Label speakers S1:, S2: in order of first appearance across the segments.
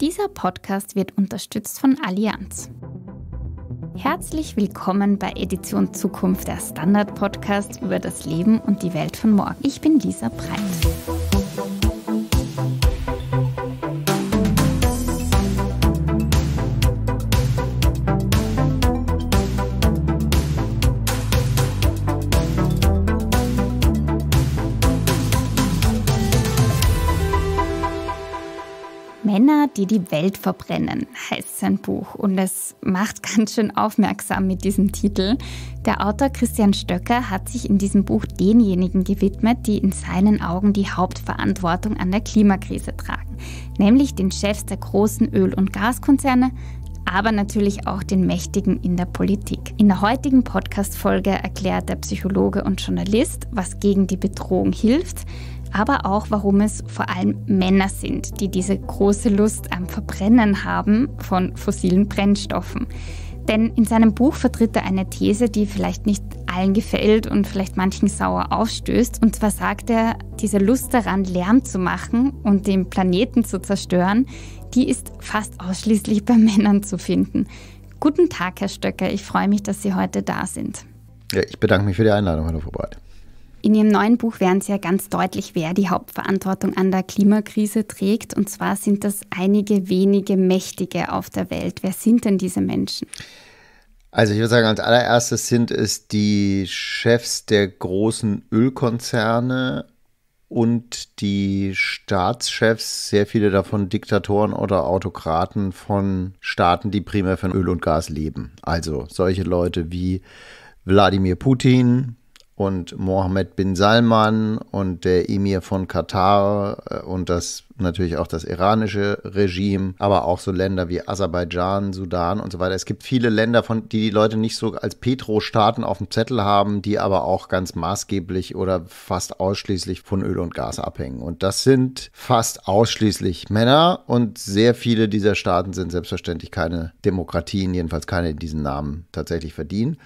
S1: Dieser Podcast wird unterstützt von Allianz. Herzlich willkommen bei Edition Zukunft, der Standard-Podcast über das Leben und die Welt von morgen. Ich bin Lisa Breit. die die Welt verbrennen, heißt sein Buch. Und es macht ganz schön aufmerksam mit diesem Titel. Der Autor Christian Stöcker hat sich in diesem Buch denjenigen gewidmet, die in seinen Augen die Hauptverantwortung an der Klimakrise tragen, nämlich den Chefs der großen Öl- und Gaskonzerne, aber natürlich auch den Mächtigen in der Politik. In der heutigen Podcast-Folge erklärt der Psychologe und Journalist, was gegen die Bedrohung hilft, aber auch warum es vor allem Männer sind, die diese große Lust am Verbrennen haben von fossilen Brennstoffen. Denn in seinem Buch vertritt er eine These, die vielleicht nicht allen gefällt und vielleicht manchen sauer aufstößt. Und zwar sagt er, diese Lust daran, Lärm zu machen und den Planeten zu zerstören, die ist fast ausschließlich bei Männern zu finden. Guten Tag, Herr Stöcker. Ich freue mich, dass Sie heute da sind.
S2: Ja, ich bedanke mich für die Einladung, Herr Vorbeit.
S1: In Ihrem neuen Buch werden Sie ja ganz deutlich, wer die Hauptverantwortung an der Klimakrise trägt. Und zwar sind das einige wenige Mächtige auf der Welt. Wer sind denn diese Menschen?
S2: Also ich würde sagen, als allererstes sind es die Chefs der großen Ölkonzerne und die Staatschefs, sehr viele davon Diktatoren oder Autokraten von Staaten, die primär von Öl und Gas leben. Also solche Leute wie Wladimir Putin, und Mohammed bin Salman und der Emir von Katar äh, und das natürlich auch das iranische Regime, aber auch so Länder wie Aserbaidschan, Sudan und so weiter. Es gibt viele Länder, von die die Leute nicht so als Petro-Staaten auf dem Zettel haben, die aber auch ganz maßgeblich oder fast ausschließlich von Öl und Gas abhängen. Und das sind fast ausschließlich Männer und sehr viele dieser Staaten sind selbstverständlich keine Demokratien, jedenfalls keine, die diesen Namen tatsächlich verdienen.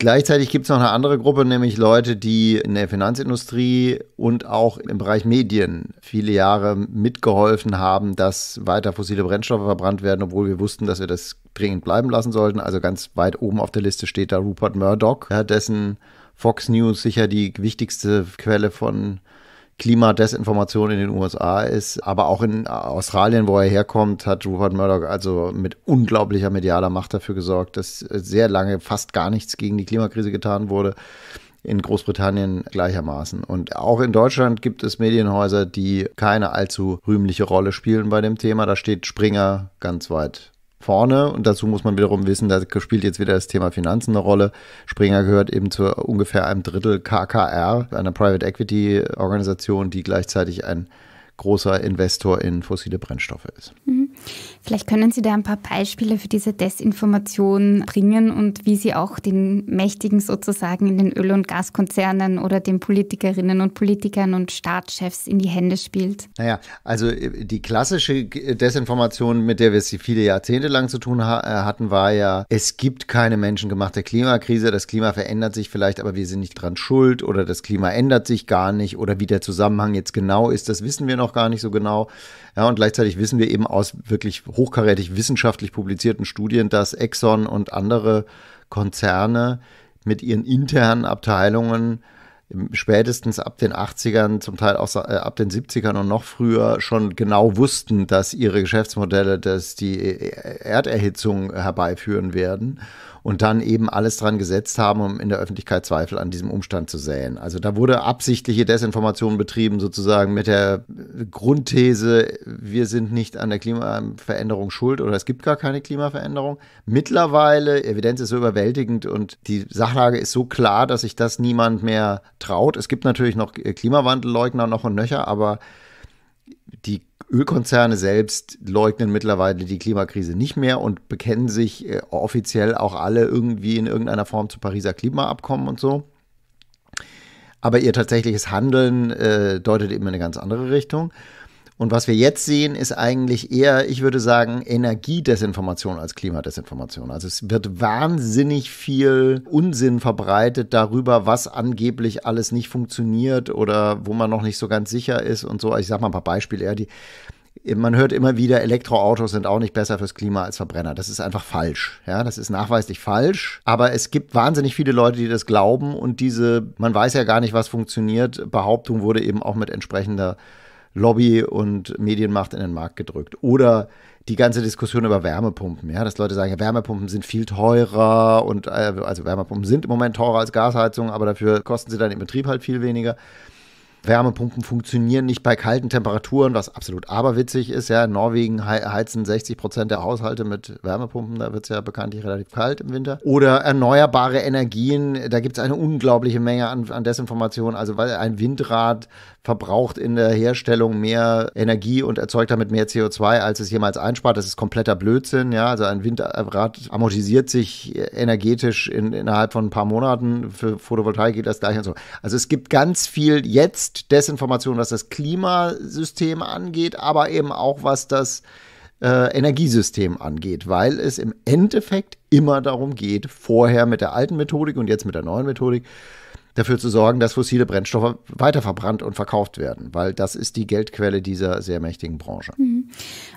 S2: Gleichzeitig gibt es noch eine andere Gruppe, nämlich Leute, die in der Finanzindustrie und auch im Bereich Medien viele Jahre mitgeholfen haben, dass weiter fossile Brennstoffe verbrannt werden, obwohl wir wussten, dass wir das dringend bleiben lassen sollten. Also ganz weit oben auf der Liste steht da Rupert Murdoch, dessen Fox News sicher die wichtigste Quelle von Klimadesinformation in den USA ist. Aber auch in Australien, wo er herkommt, hat Rupert Murdoch also mit unglaublicher medialer Macht dafür gesorgt, dass sehr lange fast gar nichts gegen die Klimakrise getan wurde in Großbritannien gleichermaßen. Und auch in Deutschland gibt es Medienhäuser, die keine allzu rühmliche Rolle spielen bei dem Thema. Da steht Springer ganz weit vorne. Und dazu muss man wiederum wissen, da spielt jetzt wieder das Thema Finanzen eine Rolle. Springer gehört eben zu ungefähr einem Drittel KKR, einer Private Equity Organisation, die gleichzeitig ein großer Investor in fossile Brennstoffe ist.
S1: Mhm. Vielleicht können Sie da ein paar Beispiele für diese Desinformation bringen und wie sie auch den Mächtigen sozusagen in den Öl- und Gaskonzernen oder den Politikerinnen und Politikern und Staatschefs in die Hände spielt.
S2: Naja, also äh, die klassische Desinformation, mit der wir es viele Jahrzehnte lang zu tun äh, hatten, war ja, es gibt keine menschengemachte Klimakrise, das Klima verändert sich vielleicht, aber wir sind nicht dran schuld oder das Klima ändert sich gar nicht oder wie der Zusammenhang jetzt genau ist, das wissen wir noch gar nicht so genau. Ja, und gleichzeitig wissen wir eben aus wirklich hochkarätig wissenschaftlich publizierten Studien, dass Exxon und andere Konzerne mit ihren internen Abteilungen spätestens ab den 80ern, zum Teil auch äh, ab den 70ern und noch früher schon genau wussten, dass ihre Geschäftsmodelle, dass die äh, Erderhitzung herbeiführen werden und dann eben alles dran gesetzt haben, um in der Öffentlichkeit Zweifel an diesem Umstand zu säen. Also da wurde absichtliche Desinformation betrieben, sozusagen mit der Grundthese, wir sind nicht an der Klimaveränderung schuld oder es gibt gar keine Klimaveränderung. Mittlerweile, Evidenz ist so überwältigend und die Sachlage ist so klar, dass sich das niemand mehr traut. Es gibt natürlich noch äh, Klimawandelleugner noch und nöcher, aber die Ölkonzerne selbst leugnen mittlerweile die Klimakrise nicht mehr und bekennen sich äh, offiziell auch alle irgendwie in irgendeiner Form zu Pariser Klimaabkommen und so. Aber ihr tatsächliches Handeln äh, deutet eben in eine ganz andere Richtung. Und was wir jetzt sehen, ist eigentlich eher, ich würde sagen, Energiedesinformation als Klimadesinformation. Also es wird wahnsinnig viel Unsinn verbreitet darüber, was angeblich alles nicht funktioniert oder wo man noch nicht so ganz sicher ist und so. Ich sage mal ein paar Beispiele eher, die man hört immer wieder, Elektroautos sind auch nicht besser fürs Klima als Verbrenner. Das ist einfach falsch. Ja, das ist nachweislich falsch. Aber es gibt wahnsinnig viele Leute, die das glauben und diese, man weiß ja gar nicht, was funktioniert, Behauptung wurde eben auch mit entsprechender Lobby und Medienmacht in den Markt gedrückt. Oder die ganze Diskussion über Wärmepumpen, ja, dass Leute sagen, ja, Wärmepumpen sind viel teurer und äh, also Wärmepumpen sind im Moment teurer als Gasheizung, aber dafür kosten sie dann im Betrieb halt viel weniger. Wärmepumpen funktionieren nicht bei kalten Temperaturen, was absolut aberwitzig ist. Ja, in Norwegen heizen 60 Prozent der Haushalte mit Wärmepumpen, da wird es ja bekanntlich relativ kalt im Winter. Oder erneuerbare Energien, da gibt es eine unglaubliche Menge an, an Desinformation. Also weil ein Windrad verbraucht in der Herstellung mehr Energie und erzeugt damit mehr CO2, als es jemals einspart. Das ist kompletter Blödsinn. Ja, also ein Windrad amortisiert sich energetisch in, innerhalb von ein paar Monaten. Für Photovoltaik geht das gleich und so. Also es gibt ganz viel jetzt jetzt Desinformation, was das Klimasystem angeht, aber eben auch was das äh, Energiesystem angeht, weil es im Endeffekt immer darum geht, vorher mit der alten Methodik und jetzt mit der neuen Methodik dafür zu sorgen, dass fossile Brennstoffe weiter verbrannt und verkauft werden, weil das ist die Geldquelle dieser sehr mächtigen Branche.
S1: Mhm.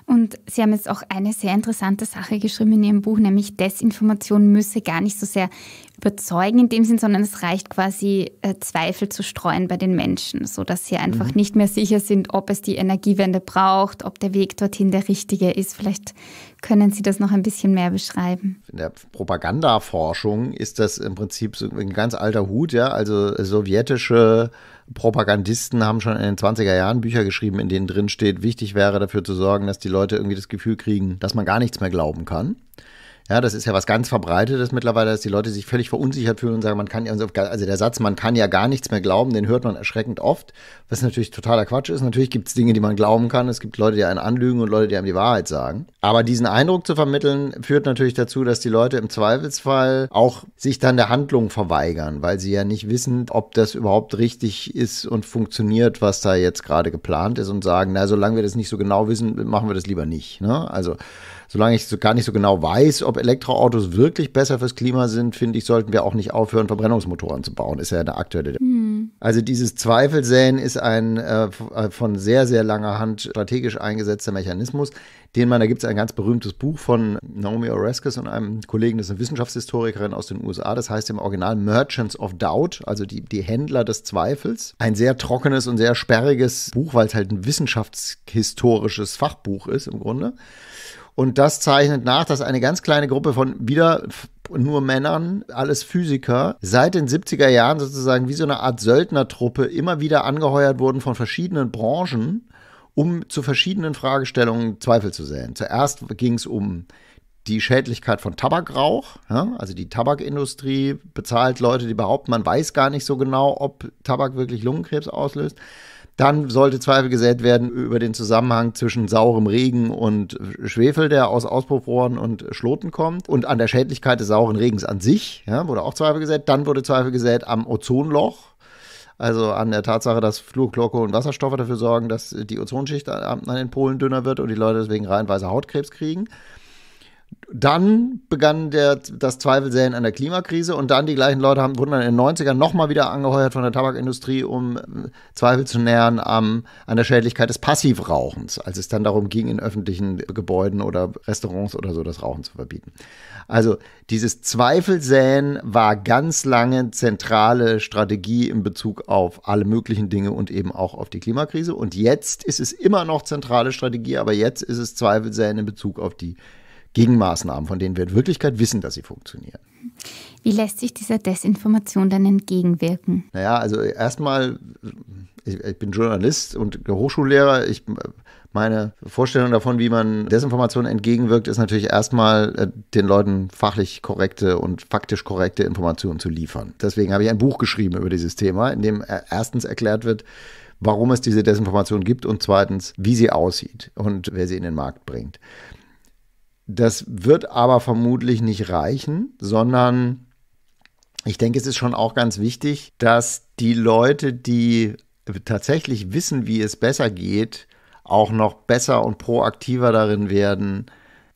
S1: Und Sie haben jetzt auch eine sehr interessante Sache geschrieben in Ihrem Buch, nämlich Desinformation müsse gar nicht so sehr überzeugen in dem Sinn, sondern es reicht quasi äh, Zweifel zu streuen bei den Menschen, sodass sie einfach mhm. nicht mehr sicher sind, ob es die Energiewende braucht, ob der Weg dorthin der richtige ist. Vielleicht können Sie das noch ein bisschen mehr beschreiben?
S2: In der Propagandaforschung ist das im Prinzip so ein ganz alter Hut, ja. Also äh, sowjetische Propagandisten haben schon in den 20er Jahren Bücher geschrieben, in denen drin steht, wichtig wäre dafür zu sorgen, dass die Leute irgendwie das Gefühl kriegen, dass man gar nichts mehr glauben kann. Ja, das ist ja was ganz Verbreitetes mittlerweile, dass die Leute sich völlig verunsichert fühlen und sagen, man kann ja, also der Satz, man kann ja gar nichts mehr glauben, den hört man erschreckend oft, was natürlich totaler Quatsch ist. Natürlich gibt es Dinge, die man glauben kann. Es gibt Leute, die einen anlügen und Leute, die einem die Wahrheit sagen. Aber diesen Eindruck zu vermitteln, führt natürlich dazu, dass die Leute im Zweifelsfall auch sich dann der Handlung verweigern, weil sie ja nicht wissen, ob das überhaupt richtig ist und funktioniert, was da jetzt gerade geplant ist und sagen, na, solange wir das nicht so genau wissen, machen wir das lieber nicht. Ne? Also, solange ich so gar nicht so genau weiß, ob Elektroautos wirklich besser fürs Klima sind, finde ich, sollten wir auch nicht aufhören, Verbrennungsmotoren zu bauen. Ist ja eine aktuelle. Mhm. Also dieses Zweifelsäen ist ein äh, äh, von sehr, sehr langer Hand strategisch eingesetzter Mechanismus, den man, da gibt es ein ganz berühmtes Buch von Naomi Oreskes und einem Kollegen, das ist eine Wissenschaftshistorikerin aus den USA, das heißt im Original Merchants of Doubt, also die, die Händler des Zweifels. Ein sehr trockenes und sehr sperriges Buch, weil es halt ein wissenschaftshistorisches Fachbuch ist im Grunde. Und das zeichnet nach, dass eine ganz kleine Gruppe von wieder nur Männern, alles Physiker, seit den 70er Jahren sozusagen wie so eine Art Söldnertruppe immer wieder angeheuert wurden von verschiedenen Branchen, um zu verschiedenen Fragestellungen Zweifel zu säen. Zuerst ging es um die Schädlichkeit von Tabakrauch. Ja? Also die Tabakindustrie bezahlt Leute, die behaupten, man weiß gar nicht so genau, ob Tabak wirklich Lungenkrebs auslöst. Dann sollte Zweifel gesät werden über den Zusammenhang zwischen saurem Regen und Schwefel, der aus Auspuffrohren und Schloten kommt, und an der Schädlichkeit des sauren Regens an sich, ja, wurde auch Zweifel gesät. Dann wurde Zweifel gesät am Ozonloch, also an der Tatsache, dass Fluorchlorko und Wasserstoffe dafür sorgen, dass die Ozonschicht an den Polen dünner wird und die Leute deswegen reihenweise Hautkrebs kriegen. Dann begann der, das Zweifelsäen an der Klimakrise und dann die gleichen Leute haben, wurden dann in den 90ern nochmal wieder angeheuert von der Tabakindustrie, um äh, Zweifel zu nähern am, an der Schädlichkeit des Passivrauchens, als es dann darum ging, in öffentlichen Gebäuden oder Restaurants oder so das Rauchen zu verbieten. Also dieses Zweifelsäen war ganz lange zentrale Strategie in Bezug auf alle möglichen Dinge und eben auch auf die Klimakrise. Und jetzt ist es immer noch zentrale Strategie, aber jetzt ist es Zweifelsäen in Bezug auf die Klimakrise. Gegenmaßnahmen, von denen wir in Wirklichkeit wissen, dass sie funktionieren.
S1: Wie lässt sich dieser Desinformation dann entgegenwirken?
S2: Naja, also erstmal, ich, ich, bin Journalist und Hochschullehrer. Ich, meine Vorstellung davon, wie man Desinformation entgegenwirkt, ist natürlich erstmal äh, den Leuten fachlich korrekte und faktisch korrekte Informationen zu liefern. Deswegen habe ich ein Buch geschrieben über dieses Thema, in dem äh, erstens erklärt wird, warum es diese Desinformation gibt und zweitens, wie sie aussieht und wer sie in den Markt bringt. Das wird aber vermutlich nicht reichen, sondern ich denke, es ist schon auch ganz wichtig, dass die Leute, die tatsächlich wissen, wie es besser geht, auch noch besser und proaktiver darin werden,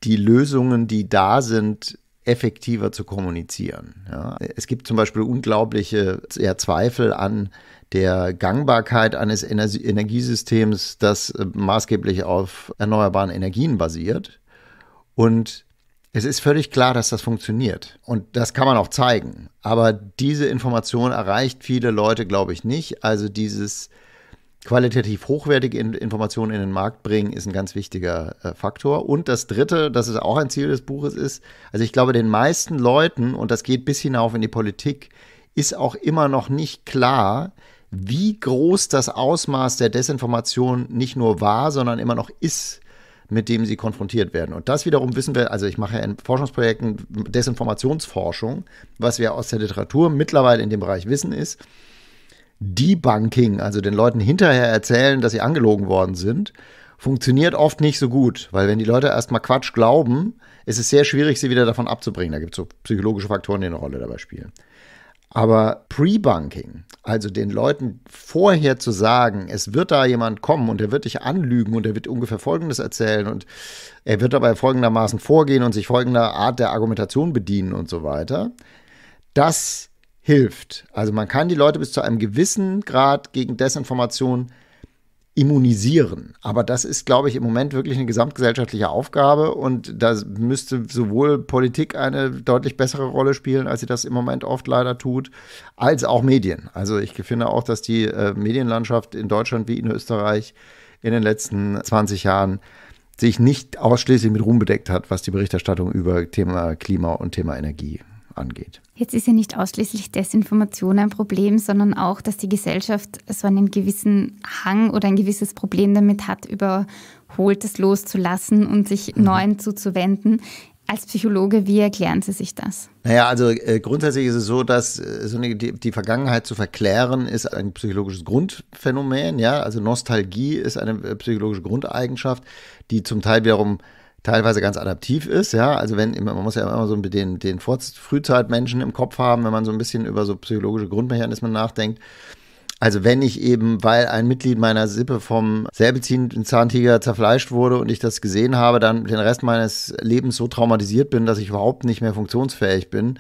S2: die Lösungen, die da sind, effektiver zu kommunizieren. Ja, es gibt zum Beispiel unglaubliche ja, Zweifel an der Gangbarkeit eines Energiesystems, das äh, maßgeblich auf erneuerbaren Energien basiert. Und es ist völlig klar, dass das funktioniert. Und das kann man auch zeigen. Aber diese Information erreicht viele Leute, glaube ich, nicht. Also dieses qualitativ hochwertige Informationen in den Markt bringen, ist ein ganz wichtiger äh, Faktor. Und das Dritte, das ist auch ein Ziel des Buches, ist, also ich glaube, den meisten Leuten, und das geht bis hinauf in die Politik, ist auch immer noch nicht klar, wie groß das Ausmaß der Desinformation nicht nur war, sondern immer noch ist mit dem sie konfrontiert werden. Und das wiederum wissen wir, also ich mache in Forschungsprojekten Desinformationsforschung, was wir aus der Literatur mittlerweile in dem Bereich wissen ist, Debunking, also den Leuten hinterher erzählen, dass sie angelogen worden sind, funktioniert oft nicht so gut, weil wenn die Leute erstmal Quatsch glauben, ist es sehr schwierig, sie wieder davon abzubringen. Da gibt es so psychologische Faktoren, die eine Rolle dabei spielen. Aber Pre-Bunking, also den Leuten vorher zu sagen, es wird da jemand kommen und er wird dich anlügen und er wird ungefähr Folgendes erzählen und er wird dabei folgendermaßen vorgehen und sich folgender Art der Argumentation bedienen und so weiter, das hilft. Also man kann die Leute bis zu einem gewissen Grad gegen Desinformation immunisieren. Aber das ist, glaube ich, im Moment wirklich eine gesamtgesellschaftliche Aufgabe und da müsste sowohl Politik eine deutlich bessere Rolle spielen, als sie das im Moment oft leider tut, als auch Medien. Also ich finde auch, dass die äh, Medienlandschaft in Deutschland wie in Österreich in den letzten 20 Jahren sich nicht ausschließlich mit Ruhm bedeckt hat, was die Berichterstattung über Thema Klima und Thema Energie angeht.
S1: Jetzt ist ja nicht ausschließlich Desinformation ein Problem, sondern auch, dass die Gesellschaft so einen gewissen Hang oder ein gewisses Problem damit hat, überholtes loszulassen und sich mhm. neuen zuzuwenden. Als Psychologe, wie erklären Sie sich das?
S2: Naja, also äh, grundsätzlich ist es so, dass äh, so eine, die, die, Vergangenheit zu verklären ist ein psychologisches Grundphänomen. Ja, also Nostalgie ist eine äh, psychologische Grundeigenschaft, die zum Teil wiederum teilweise ganz adaptiv ist, ja. Also wenn, man muss ja immer so den, den Frühzeitmenschen im Kopf haben, wenn man so ein bisschen über so psychologische Grundmechanismen nachdenkt. Also wenn ich eben, weil ein Mitglied meiner Sippe vom selbeziehenden Zahntiger zerfleischt wurde und ich das gesehen habe, dann den Rest meines Lebens so traumatisiert bin, dass ich überhaupt nicht mehr funktionsfähig bin,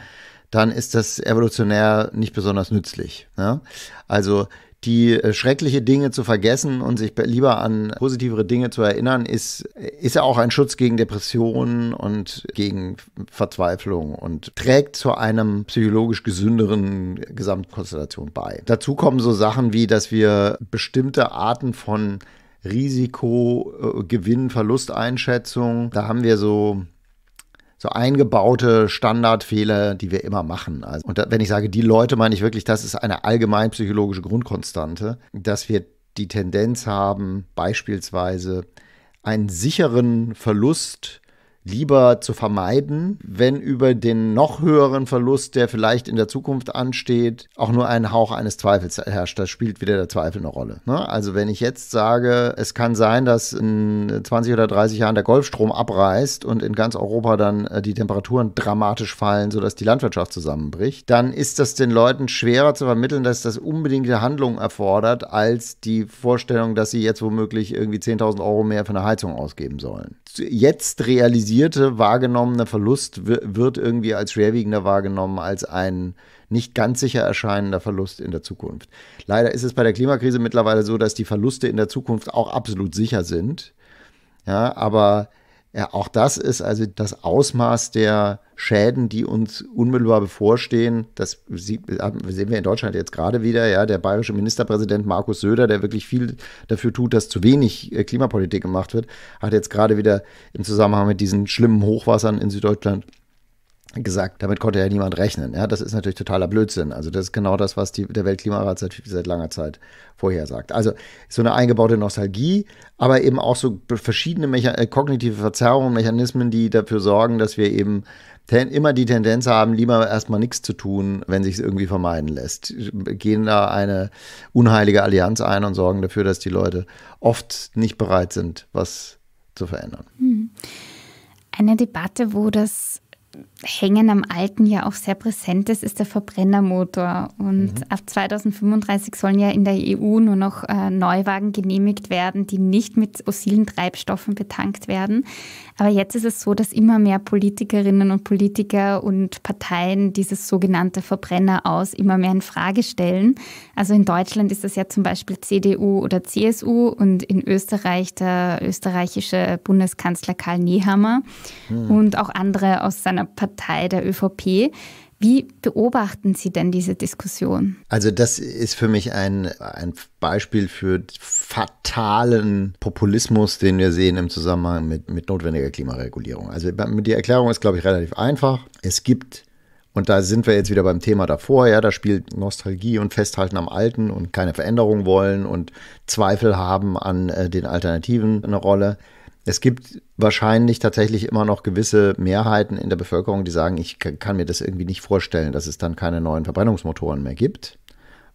S2: dann ist das evolutionär nicht besonders nützlich. Ne? Also die äh, schreckliche Dinge zu vergessen und sich lieber an positivere Dinge zu erinnern, ist, ist ja auch ein Schutz gegen Depressionen und gegen Verzweiflung und trägt zu einem psychologisch gesünderen Gesamtkonstellation bei. Dazu kommen so Sachen wie, dass wir bestimmte Arten von Risiko, äh, Gewinn, Verlusteinschätzung, da haben wir so so eingebaute Standardfehler, die wir immer machen. Also, und da, wenn ich sage, die Leute, meine ich wirklich, das ist eine allgemeinpsychologische Grundkonstante, dass wir die Tendenz haben, beispielsweise einen sicheren Verlust lieber zu vermeiden, wenn über den noch höheren Verlust, der vielleicht in der Zukunft ansteht, auch nur ein Hauch eines Zweifels herrscht. Da spielt wieder der Zweifel eine Rolle. Ne? Also wenn ich jetzt sage, es kann sein, dass in 20 oder 30 Jahren der Golfstrom abreißt und in ganz Europa dann äh, die Temperaturen dramatisch fallen, sodass die Landwirtschaft zusammenbricht, dann ist das den Leuten schwerer zu vermitteln, dass das unbedingte Handlung erfordert, als die Vorstellung, dass sie jetzt womöglich irgendwie 10.000 Euro mehr für eine Heizung ausgeben sollen jetzt realisierte, wahrgenommene Verlust wird irgendwie als schwerwiegender wahrgenommen als ein nicht ganz sicher erscheinender Verlust in der Zukunft. Leider ist es bei der Klimakrise mittlerweile so, dass die Verluste in der Zukunft auch absolut sicher sind. Ja, aber ja, auch das ist also das Ausmaß der Schäden, die uns unmittelbar bevorstehen. Das sehen wir in Deutschland jetzt gerade wieder. Ja, der bayerische Ministerpräsident Markus Söder, der wirklich viel dafür tut, dass zu wenig äh, Klimapolitik gemacht wird, hat jetzt gerade wieder im Zusammenhang mit diesen schlimmen Hochwassern in Süddeutschland gesagt, damit konnte ja niemand rechnen. Ja, das ist natürlich totaler Blödsinn. Also das ist genau das, was die, der Weltklimarat seit, seit langer Zeit vorhersagt. Also so eine eingebaute Nostalgie, aber eben auch so verschiedene Mecha äh, kognitive Verzerrungen, Mechanismen, die dafür sorgen, dass wir eben immer die Tendenz haben, lieber erstmal nichts zu tun, wenn sich es irgendwie vermeiden lässt. Gehen da eine unheilige Allianz ein und sorgen dafür, dass die Leute oft nicht bereit sind, was zu verändern.
S1: Hm. Eine Debatte, wo das Hängen am Alten ja auch sehr präsent ist, ist der Verbrennermotor. Und mhm. ab 2035 sollen ja in der EU nur noch äh, Neuwagen genehmigt werden, die nicht mit fossilen Treibstoffen betankt werden. Aber jetzt ist es so, dass immer mehr Politikerinnen und Politiker und Parteien dieses sogenannte Verbrenner aus immer mehr in Frage stellen. Also in Deutschland ist das ja zum Beispiel CDU oder CSU und in Österreich der österreichische Bundeskanzler Karl Nehammer mhm. und auch andere aus seiner Partei Partei der ÖVP. Wie beobachten Sie denn diese Diskussion?
S2: Also das ist für mich ein, ein Beispiel für fatalen Populismus, den wir sehen im Zusammenhang mit, mit notwendiger Klimaregulierung. Also die Erklärung ist, glaube ich, relativ einfach. Es gibt und da sind wir jetzt wieder beim Thema davor. Ja, da spielt Nostalgie und Festhalten am Alten und keine Veränderung wollen und Zweifel haben an äh, den Alternativen eine Rolle es gibt wahrscheinlich tatsächlich immer noch gewisse Mehrheiten in der Bevölkerung, die sagen, ich kann mir das irgendwie nicht vorstellen, dass es dann keine neuen Verbrennungsmotoren mehr gibt.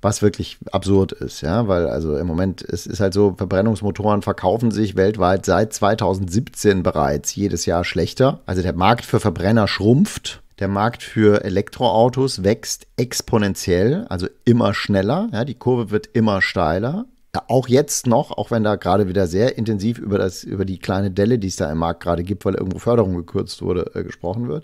S2: Was wirklich absurd ist, ja, weil also im Moment, es ist halt so, Verbrennungsmotoren verkaufen sich weltweit seit 2017 bereits jedes Jahr schlechter. Also der Markt für Verbrenner schrumpft. Der Markt für Elektroautos wächst exponentiell, also immer schneller. Ja, die Kurve wird immer steiler auch jetzt noch, auch wenn da gerade wieder sehr intensiv über, das, über die kleine Delle, die es da im Markt gerade gibt, weil irgendwo Förderung gekürzt wurde, äh, gesprochen wird.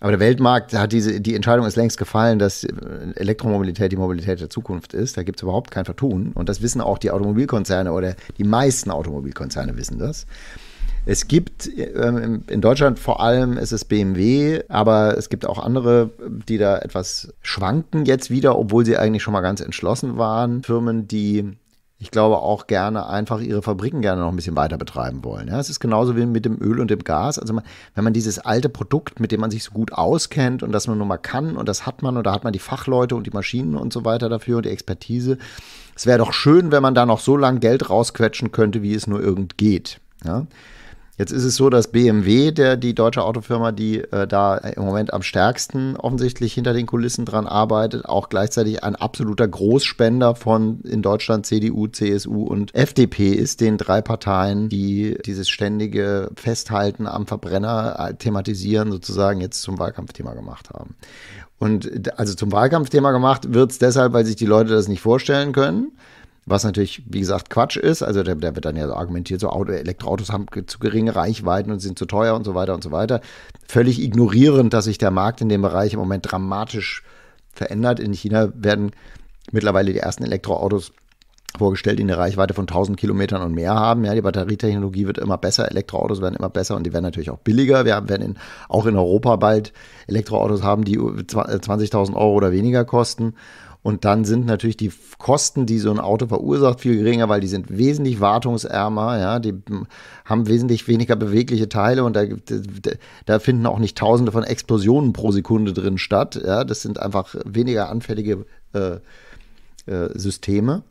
S2: Aber der Weltmarkt hat diese, die Entscheidung ist längst gefallen, dass äh, Elektromobilität die Mobilität der Zukunft ist. Da gibt es überhaupt kein Vertun. Und das wissen auch die Automobilkonzerne oder die meisten Automobilkonzerne wissen das. Es gibt ähm, in Deutschland vor allem ist es BMW, aber es gibt auch andere, die da etwas schwanken jetzt wieder, obwohl sie eigentlich schon mal ganz entschlossen waren. Firmen, die ich glaube, auch gerne einfach ihre Fabriken gerne noch ein bisschen weiter betreiben wollen. Ja, es ist genauso wie mit dem Öl und dem Gas. Also man, wenn man dieses alte Produkt, mit dem man sich so gut auskennt und das man nun mal kann und das hat man und da hat man die Fachleute und die Maschinen und so weiter dafür und die Expertise. Es wäre doch schön, wenn man da noch so lange Geld rausquetschen könnte, wie es nur irgend geht. Ja? Jetzt ist es so, dass BMW, der, die deutsche Autofirma, die äh, da im Moment am stärksten offensichtlich hinter den Kulissen dran arbeitet, auch gleichzeitig ein absoluter Großspender von in Deutschland CDU, CSU und FDP ist, den drei Parteien, die dieses ständige Festhalten am Verbrenner äh, thematisieren, sozusagen jetzt zum Wahlkampfthema gemacht haben. Und also zum Wahlkampfthema gemacht wird es deshalb, weil sich die Leute das nicht vorstellen können was natürlich, wie gesagt, Quatsch ist. Also da, da wird dann ja so argumentiert, so Auto, Elektroautos haben zu geringe Reichweiten und sind zu teuer und so weiter und so weiter. Völlig ignorierend, dass sich der Markt in dem Bereich im Moment dramatisch verändert. In China werden mittlerweile die ersten Elektroautos vorgestellt, die eine Reichweite von 1000 Kilometern und mehr haben. Ja, die Batterietechnologie wird immer besser, Elektroautos werden immer besser und die werden natürlich auch billiger. Wir werden in, auch in Europa bald Elektroautos haben, die 20.000 Euro oder weniger kosten. Und dann sind natürlich die Kosten, die so ein Auto verursacht, viel geringer, weil die sind wesentlich wartungsärmer, ja, die haben wesentlich weniger bewegliche Teile und da, da finden auch nicht tausende von Explosionen pro Sekunde drin statt. Ja, das sind einfach weniger anfällige äh, äh, Systeme.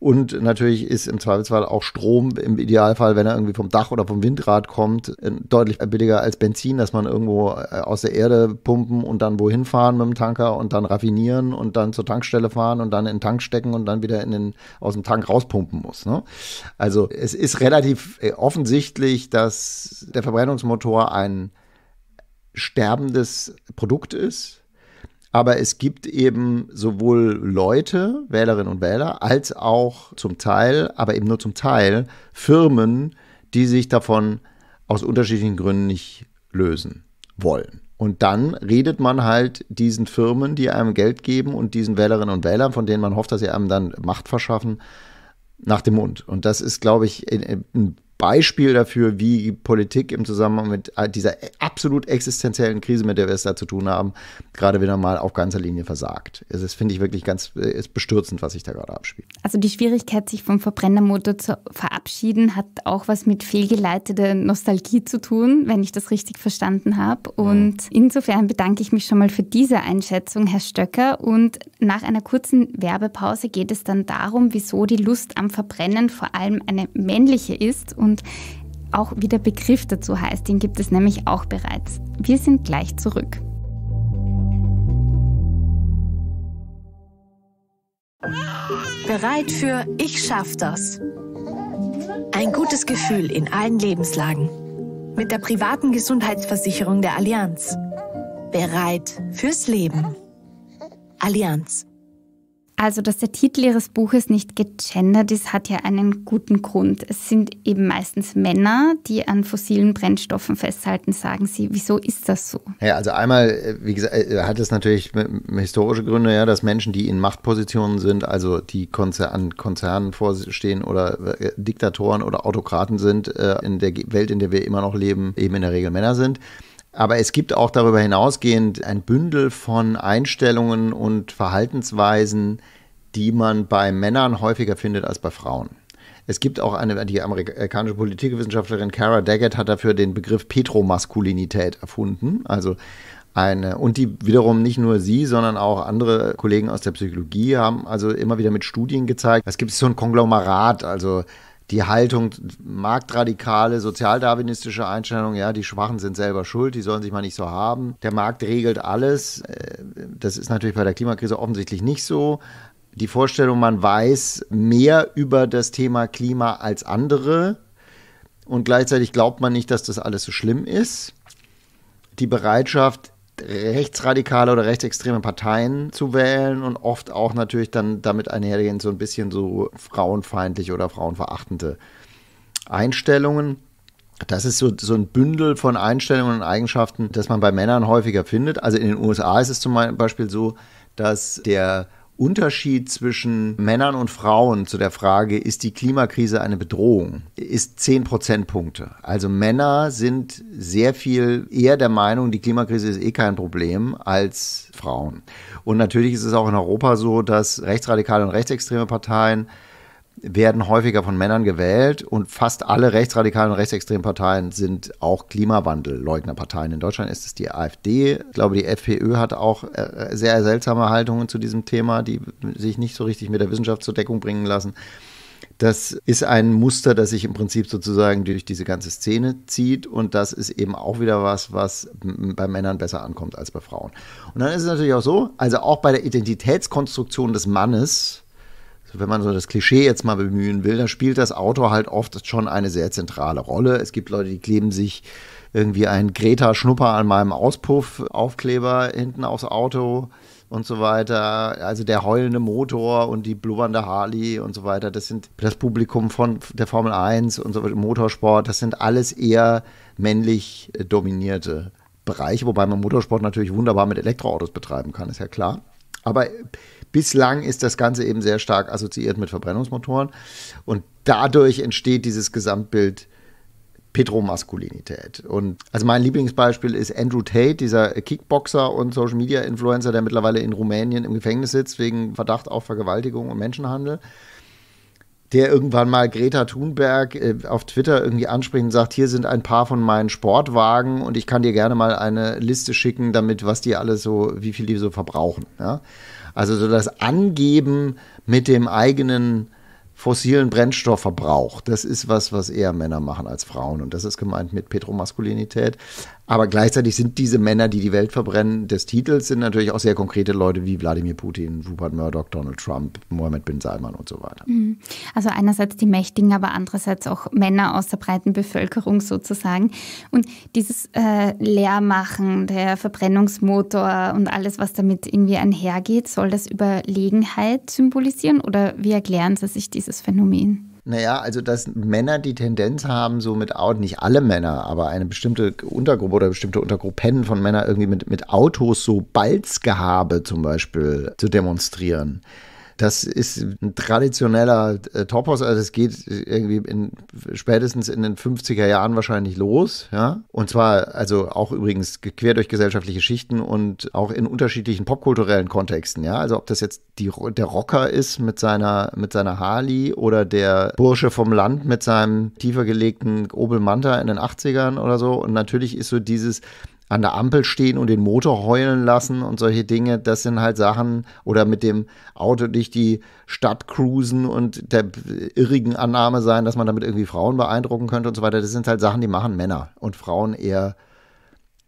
S2: Und natürlich ist im Zweifelsfall auch Strom im Idealfall, wenn er irgendwie vom Dach oder vom Windrad kommt, äh, deutlich billiger als Benzin, dass man irgendwo äh, aus der Erde pumpen und dann wohin fahren mit dem Tanker und dann raffinieren und dann zur Tankstelle fahren und dann in den Tank stecken und dann wieder in den, aus dem Tank rauspumpen muss. Ne? Also es ist relativ offensichtlich, dass der Verbrennungsmotor ein sterbendes Produkt ist aber es gibt eben sowohl Leute, Wählerinnen und Wähler, als auch zum Teil, aber eben nur zum Teil, Firmen, die sich davon aus unterschiedlichen Gründen nicht lösen wollen. Und dann redet man halt diesen Firmen, die einem Geld geben und diesen Wählerinnen und Wählern, von denen man hofft, dass sie einem dann Macht verschaffen, nach dem Mund. Und das ist, glaube ich, ein Beispiel dafür, wie Politik im Zusammenhang mit äh, dieser absolut existenziellen Krise, mit der wir es da zu tun haben, gerade wieder mal auf ganzer Linie versagt. das finde ich wirklich ganz äh, ist bestürzend, was sich da gerade abspielt.
S1: Also die Schwierigkeit, sich vom Verbrennermotor zu verabschieden, hat auch was mit fehlgeleiteter Nostalgie zu tun, wenn ich das richtig verstanden habe. Und ja. insofern bedanke ich mich schon mal für diese Einschätzung, Herr Stöcker. Und nach einer kurzen Werbepause geht es dann darum, wieso die Lust am Verbrennen vor allem eine männliche ist und und auch wie der Begriff dazu heißt, den gibt es nämlich auch bereits. Wir sind gleich zurück.
S2: Bereit für Ich schaff das. Ein gutes Gefühl in allen Lebenslagen. Mit der privaten Gesundheitsversicherung der Allianz. Bereit fürs Leben. Allianz.
S1: Also, dass der Titel ihres Buches nicht gegendert ist, hat ja einen guten Grund. Es sind eben meistens Männer, die an fossilen Brennstoffen festhalten, sagen sie. Wieso ist das so?
S2: Ja, also einmal, äh, wie gesagt, äh, hat es natürlich historische Gründe, ja, dass Menschen, die in Machtpositionen sind, also die Konzer an Konzernen vorstehen oder äh, Diktatoren oder Autokraten sind, in der Welt, in der wir immer noch leben, eben in der Regel Männer sind. Aber es gibt auch darüber hinausgehend ein Bündel von Einstellungen und Verhaltensweisen, die man bei Männern häufiger findet als bei Frauen. Es gibt auch eine, die amerikanische Politikwissenschaftlerin Cara Daggett hat dafür den Begriff Petromaskulinität erfunden. Also eine, und die wiederum nicht nur sie, sondern auch andere Kollegen aus der Psychologie haben also immer wieder mit Studien gezeigt, es gibt so ein Konglomerat, also die Haltung marktradikale, sozialdarwinistische Einstellung, ja, die Schwachen sind selber schuld, die sollen sich mal nicht so haben. Der Markt regelt alles. Äh, das ist natürlich bei der Klimakrise offensichtlich nicht so. Die Vorstellung, man weiß mehr über das Thema Klima als andere und gleichzeitig glaubt man nicht, dass das alles so schlimm ist. Die Bereitschaft, rechtsradikale oder rechtsextreme Parteien zu wählen und oft auch natürlich dann damit einhergehend so ein bisschen so frauenfeindliche oder frauenverachtende Einstellungen. Das ist so, so ein Bündel von Einstellungen und Eigenschaften, das man bei Männern häufiger findet. Also in den USA ist es zum Beispiel so, dass der Unterschied zwischen Männern und Frauen zu der Frage, ist die Klimakrise eine Bedrohung, ist 10 Prozentpunkte. Also Männer sind sehr viel eher der Meinung, die Klimakrise ist eh kein Problem als Frauen. Und natürlich ist es auch in Europa so, dass rechtsradikale und rechtsextreme Parteien werden häufiger von Männern gewählt und fast alle rechtsradikalen und rechtsextremen Parteien sind auch Klimawandelleugnerparteien. In Deutschland ist es die AfD. Ich glaube, die FPÖ hat auch äh, sehr seltsame Haltungen zu diesem Thema, die sich nicht so richtig mit der Wissenschaft zur Deckung bringen lassen. Das ist ein Muster, das sich im Prinzip sozusagen durch diese ganze Szene zieht. Und das ist eben auch wieder was, was bei Männern besser ankommt als bei Frauen. Und dann ist es natürlich auch so, also auch bei der Identitätskonstruktion des Mannes wenn man so das Klischee jetzt mal bemühen will, dann spielt das Auto halt oft schon eine sehr zentrale Rolle. Es gibt Leute, die kleben sich irgendwie ein Greta Schnupper an meinem Auspuff Aufkleber hinten aufs Auto und so weiter. Also der heulende Motor und die blubbernde Harley und so weiter. Das sind das Publikum von der Formel 1 und so weiter, Motorsport. Das sind alles eher männlich äh, dominierte Bereiche, wobei man Motorsport natürlich wunderbar mit Elektroautos betreiben kann, ist ja klar. Aber Bislang ist das Ganze eben sehr stark assoziiert mit Verbrennungsmotoren und dadurch entsteht dieses Gesamtbild Petromaskulinität. Und also mein Lieblingsbeispiel ist Andrew Tate, dieser Kickboxer und Social Media Influencer, der mittlerweile in Rumänien im Gefängnis sitzt wegen Verdacht auf Vergewaltigung und Menschenhandel. Der irgendwann mal Greta Thunberg äh, auf Twitter irgendwie anspricht und sagt: Hier sind ein paar von meinen Sportwagen und ich kann dir gerne mal eine Liste schicken, damit was die alles so, wie viel die so verbrauchen. Ja? Also so das Angeben mit dem eigenen fossilen Brennstoffverbrauch. Das ist was, was eher Männer machen als Frauen. Und das ist gemeint mit Petromaskulinität. Aber gleichzeitig sind diese Männer, die die Welt verbrennen, des Titels, sind natürlich auch sehr konkrete Leute wie Wladimir Putin, Rupert Murdoch, Donald Trump, Mohammed bin Salman und so weiter.
S1: Mhm. Also einerseits die Mächtigen, aber andererseits auch Männer aus der breiten Bevölkerung sozusagen. Und dieses äh, Leermachen, der Verbrennungsmotor und alles, was damit irgendwie einhergeht, soll das Überlegenheit symbolisieren oder wie erklären Sie sich dieses Phänomen?
S2: Naja, also dass Männer die Tendenz haben, so mit Autos, nicht alle Männer, aber eine bestimmte Untergruppe oder bestimmte Untergruppen von Männern irgendwie mit, mit Autos so Balzgehabe zum Beispiel zu demonstrieren. Das ist ein traditioneller äh, Topos, also es geht irgendwie in, spätestens in den 50er Jahren wahrscheinlich los, ja. Und zwar, also auch übrigens quer durch gesellschaftliche Schichten und auch in unterschiedlichen popkulturellen Kontexten, ja. Also ob das jetzt die, der Rocker ist mit seiner, mit seiner Harley oder der Bursche vom Land mit seinem tiefer gelegten Opel Manta in den 80ern oder so. Und natürlich ist so dieses, an der Ampel stehen und den Motor heulen lassen und solche Dinge, das sind halt Sachen, oder mit dem Auto durch die Stadt cruisen und der irrigen Annahme sein, dass man damit irgendwie Frauen beeindrucken könnte und so weiter, das sind halt Sachen, die machen Männer und Frauen eher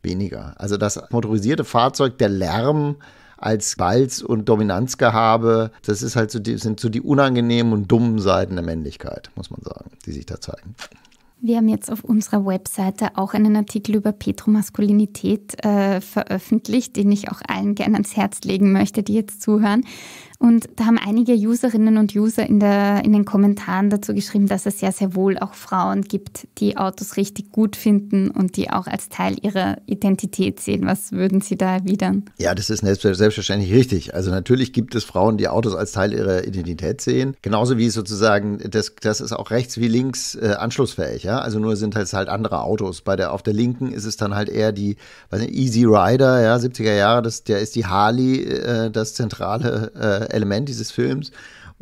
S2: weniger. Also das motorisierte Fahrzeug, der Lärm, als Balz und Dominanzgehabe. Das ist halt so die, sind so die unangenehmen und dummen Seiten der Männlichkeit, muss man sagen, die sich da zeigen.
S1: Wir haben jetzt auf unserer Webseite auch einen Artikel über Petromaskulinität äh, veröffentlicht, den ich auch allen gerne ans Herz legen möchte, die jetzt zuhören. Und da haben einige Userinnen und User in, der, in den Kommentaren dazu geschrieben, dass es ja sehr wohl auch Frauen gibt, die Autos richtig gut finden und die auch als Teil ihrer Identität sehen. Was würden Sie da erwidern?
S2: Ja, das ist selbstverständlich richtig. Also natürlich gibt es Frauen, die Autos als Teil ihrer Identität sehen. Genauso wie sozusagen, das, das ist auch rechts wie links äh, anschlussfähig. Ja? Also nur sind halt, halt andere Autos. Bei der, auf der linken ist es dann halt eher die weiß nicht, Easy Rider, ja, 70er Jahre, das, der ist die Harley äh, das zentrale äh, Element dieses Films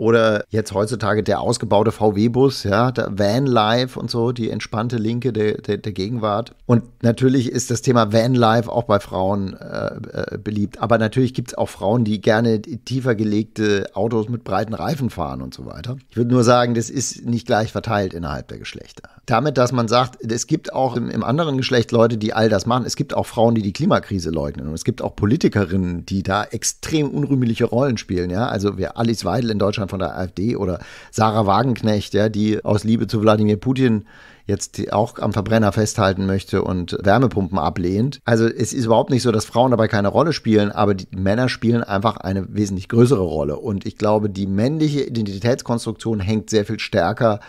S2: oder jetzt heutzutage der ausgebaute VW-Bus, ja, der Vanlife und so, die entspannte Linke der, der, der, Gegenwart. Und natürlich ist das Thema Vanlife auch bei Frauen äh, äh beliebt. Aber natürlich gibt es auch Frauen, die gerne tiefer gelegte Autos mit breiten Reifen fahren und so weiter. Ich würde nur sagen, das ist nicht gleich verteilt innerhalb der Geschlechter. Damit, dass man sagt, es gibt auch im, im anderen Geschlecht Leute, die all das machen. Es gibt auch Frauen, die die Klimakrise leugnen. Und es gibt auch Politikerinnen, die da extrem unrühmliche Rollen spielen. Ja? Also wer Alice Weidel in Deutschland von der AfD oder Sarah Wagenknecht, ja, die aus Liebe zu Wladimir Putin jetzt auch am Verbrenner festhalten möchte und Wärmepumpen ablehnt. Also es ist überhaupt nicht so, dass Frauen dabei keine Rolle spielen, aber die Männer spielen einfach eine wesentlich größere Rolle. Und ich glaube, die männliche Identitätskonstruktion hängt sehr viel stärker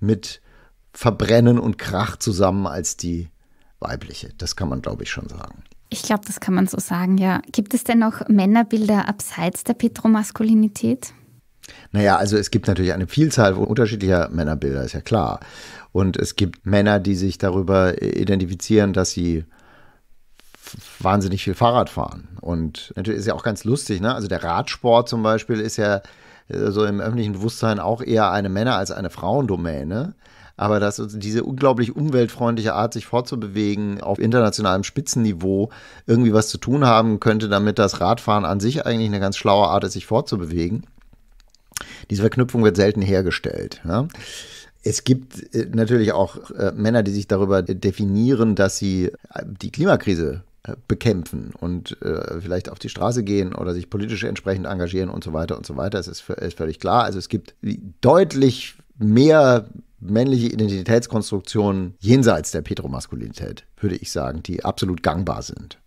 S2: mit Verbrennen und Krach zusammen als die weibliche. Das kann man, glaube ich, schon sagen. Ich
S1: glaube, das kann man so sagen, ja. Gibt es denn noch Männerbilder abseits der Petromaskulinität?
S2: Naja, also es gibt natürlich eine Vielzahl unterschiedlicher Männerbilder, ist ja klar. Und es gibt Männer, die sich darüber identifizieren, dass sie wahnsinnig viel Fahrrad fahren. Und natürlich ist ja auch ganz lustig, ne? Also der Radsport zum Beispiel ist ja äh, so im öffentlichen Bewusstsein auch eher eine Männer- als eine Frauendomäne. Aber dass diese unglaublich umweltfreundliche Art, sich fortzubewegen, auf internationalem Spitzenniveau irgendwie was zu tun haben könnte, damit das Radfahren an sich eigentlich eine ganz schlaue Art ist, sich fortzubewegen. Diese Verknüpfung wird selten hergestellt. Ja? Es gibt äh, natürlich auch äh, Männer, die sich darüber definieren, dass sie äh, die Klimakrise bekämpfen und vielleicht auf die Straße gehen oder sich politisch entsprechend engagieren und so weiter und so weiter. Es ist, ist völlig klar. Also es gibt deutlich mehr männliche Identitätskonstruktionen jenseits der Petromaskulinität, würde ich sagen, die absolut gangbar sind.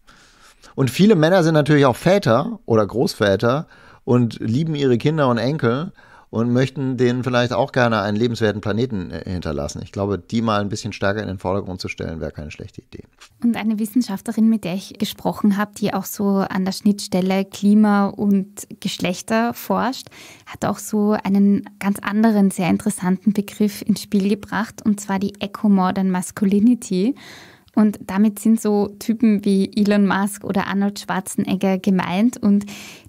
S2: Und viele Männer sind natürlich auch Väter oder Großväter und lieben ihre Kinder und Enkel und möchten denen vielleicht auch gerne einen lebenswerten Planeten äh, hinterlassen. Ich glaube, die mal ein bisschen stärker in den Vordergrund zu stellen, wäre keine schlechte Idee.
S1: Und eine Wissenschaftlerin, mit der ich gesprochen habe, die auch so an der Schnittstelle Klima und Geschlechter forscht, hat auch so einen ganz anderen, sehr interessanten Begriff ins Spiel gebracht, und zwar die Eco-Modern Masculinity. Und damit sind so Typen wie Elon Musk oder Arnold Schwarzenegger gemeint und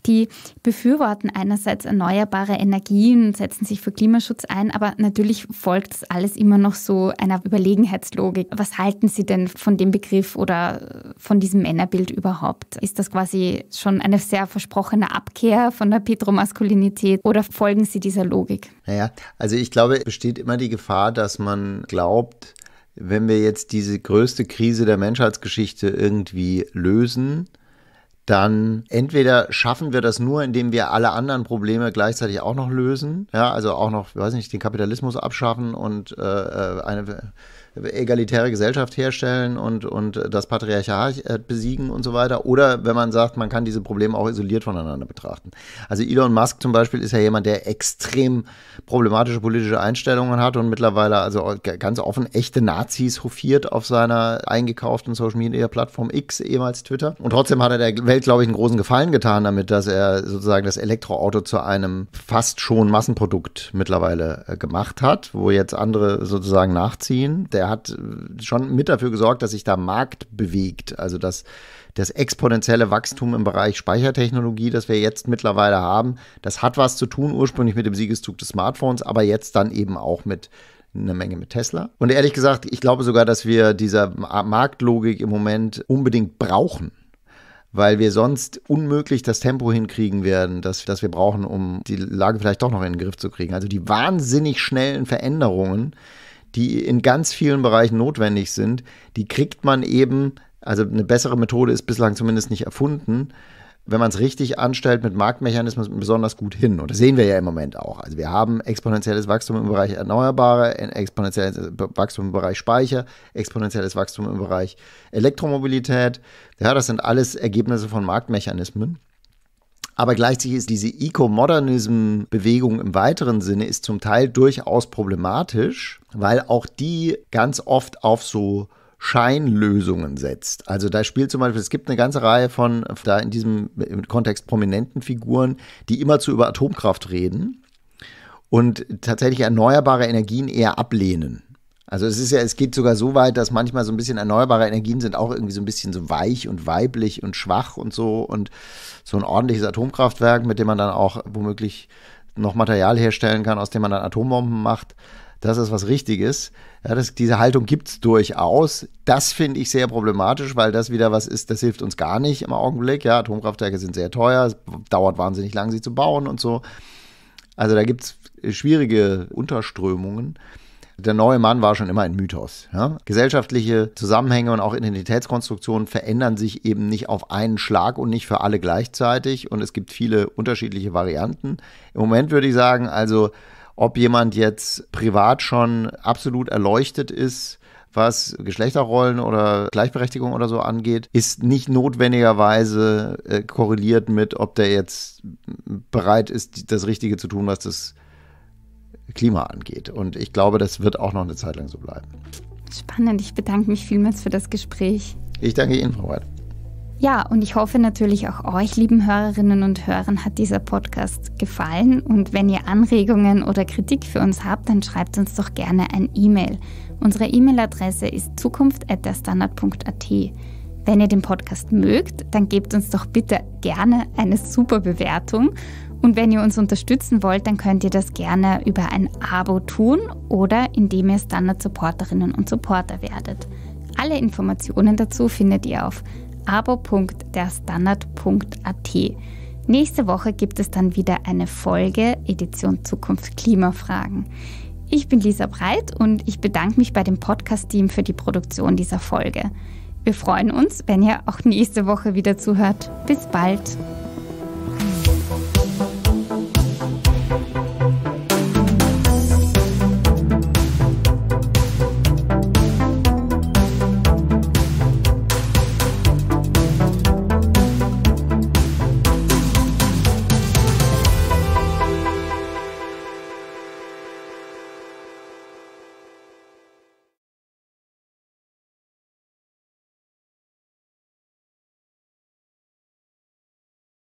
S1: die befürworten einerseits erneuerbare Energien, setzen sich für Klimaschutz ein, aber natürlich folgt das alles immer noch so einer Überlegenheitslogik. Was halten Sie denn von dem Begriff oder äh, von diesem Männerbild überhaupt? Ist das quasi schon eine sehr versprochene Abkehr von der Petromaskulinität oder folgen Sie dieser Logik?
S2: Naja, also ich glaube, es besteht immer die Gefahr, dass man glaubt, wenn wir jetzt diese größte Krise der Menschheitsgeschichte irgendwie lösen, dann entweder schaffen wir das nur, indem wir alle anderen Probleme gleichzeitig auch noch lösen, ja, also auch noch, weiß nicht, den Kapitalismus abschaffen und äh, äh eine egalitäre Gesellschaft herstellen und, und das Patriarchat äh, besiegen und so weiter. Oder wenn man sagt, man kann diese Probleme auch isoliert voneinander betrachten. Also Elon Musk zum Beispiel ist ja jemand, der extrem problematische politische Einstellungen hat und mittlerweile also ganz offen echte Nazis hofiert auf seiner eingekauften Social Media Plattform X, ehemals Twitter. Und trotzdem hat er der Welt, glaube ich, einen großen Gefallen getan damit, dass er sozusagen das Elektroauto zu einem fast schon Massenprodukt mittlerweile äh, gemacht hat, wo jetzt andere sozusagen nachziehen. Der er hat äh, schon mit dafür gesorgt, dass sich da Markt bewegt. Also dass das exponentielle Wachstum im Bereich Speichertechnologie, das wir jetzt mittlerweile haben, das hat was zu tun, ursprünglich mit dem Siegeszug des Smartphones, aber jetzt dann eben auch mit eine Menge mit Tesla. Und ehrlich gesagt, ich glaube sogar, dass wir dieser Marktlogik im Moment unbedingt brauchen weil wir sonst unmöglich das Tempo hinkriegen werden, das, das wir brauchen, um die Lage vielleicht doch noch in den Griff zu kriegen. Also die wahnsinnig schnellen Veränderungen, die in ganz vielen Bereichen notwendig sind, die kriegt man eben, also eine bessere Methode ist bislang zumindest nicht erfunden, wenn man es richtig anstellt mit Marktmechanismen besonders gut hin. Und das sehen wir ja im Moment auch. Also wir haben exponentielles Wachstum im Bereich Erneuerbare, exponentielles äh, Wachstum im Bereich Speicher, exponentielles Wachstum im Bereich Elektromobilität. Ja, das sind alles Ergebnisse von Marktmechanismen. Aber gleichzeitig ist diese Eco-Modernism-Bewegung im weiteren Sinne ist zum Teil durchaus problematisch, weil auch die ganz oft auf so Scheinlösungen setzt. Also da spielt zum Beispiel, es gibt eine ganze Reihe von da in diesem Kontext prominenten Figuren, die immerzu über Atomkraft reden und tatsächlich erneuerbare Energien eher ablehnen. Also es ist ja, es geht sogar so weit, dass manchmal so ein bisschen erneuerbare Energien sind auch irgendwie so ein bisschen so weich und weiblich und schwach und so und so ein ordentliches Atomkraftwerk, mit dem man dann auch womöglich noch Material herstellen kann, aus dem man dann Atombomben macht. Das ist was Richtiges. Ja, das, diese Haltung gibt es durchaus. Das finde ich sehr problematisch, weil das wieder was ist, das hilft uns gar nicht im Augenblick. Ja, Atomkraftwerke sind sehr teuer, es dauert wahnsinnig lang, sie zu bauen und so. Also da gibt es schwierige Unterströmungen. Der neue Mann war schon immer ein Mythos. Ja? Gesellschaftliche Zusammenhänge und auch Identitätskonstruktionen verändern sich eben nicht auf einen Schlag und nicht für alle gleichzeitig. Und es gibt viele unterschiedliche Varianten. Im Moment würde ich sagen, also ob jemand jetzt privat schon absolut erleuchtet ist, was Geschlechterrollen oder Gleichberechtigung oder so angeht, ist nicht notwendigerweise äh, korreliert mit, ob der jetzt bereit ist, das Richtige zu tun, was das Klima angeht. Und ich glaube, das wird auch noch eine Zeit lang so bleiben.
S1: Spannend. Ich bedanke mich vielmals für das Gespräch.
S2: Ich danke Ihnen, Frau Weid.
S1: Ja, und ich hoffe natürlich auch euch, lieben Hörerinnen und Hörern, hat dieser Podcast gefallen. Und wenn ihr Anregungen oder Kritik für uns habt, dann schreibt uns doch gerne ein E-Mail. Unsere E-Mail-Adresse ist zukunft.derstandard.at. Wenn ihr den Podcast mögt, dann gebt uns doch bitte gerne eine super Bewertung und wenn ihr uns unterstützen wollt, dann könnt ihr das gerne über ein Abo tun oder indem ihr Standard Supporterinnen und Supporter werdet. Alle Informationen dazu findet ihr auf abo.derstandard.at. Nächste Woche gibt es dann wieder eine Folge Edition Zukunft Klimafragen. Ich bin Lisa Breit und ich bedanke mich bei dem Podcast-Team für die Produktion dieser Folge. Wir freuen uns, wenn ihr auch nächste Woche wieder zuhört. Bis bald!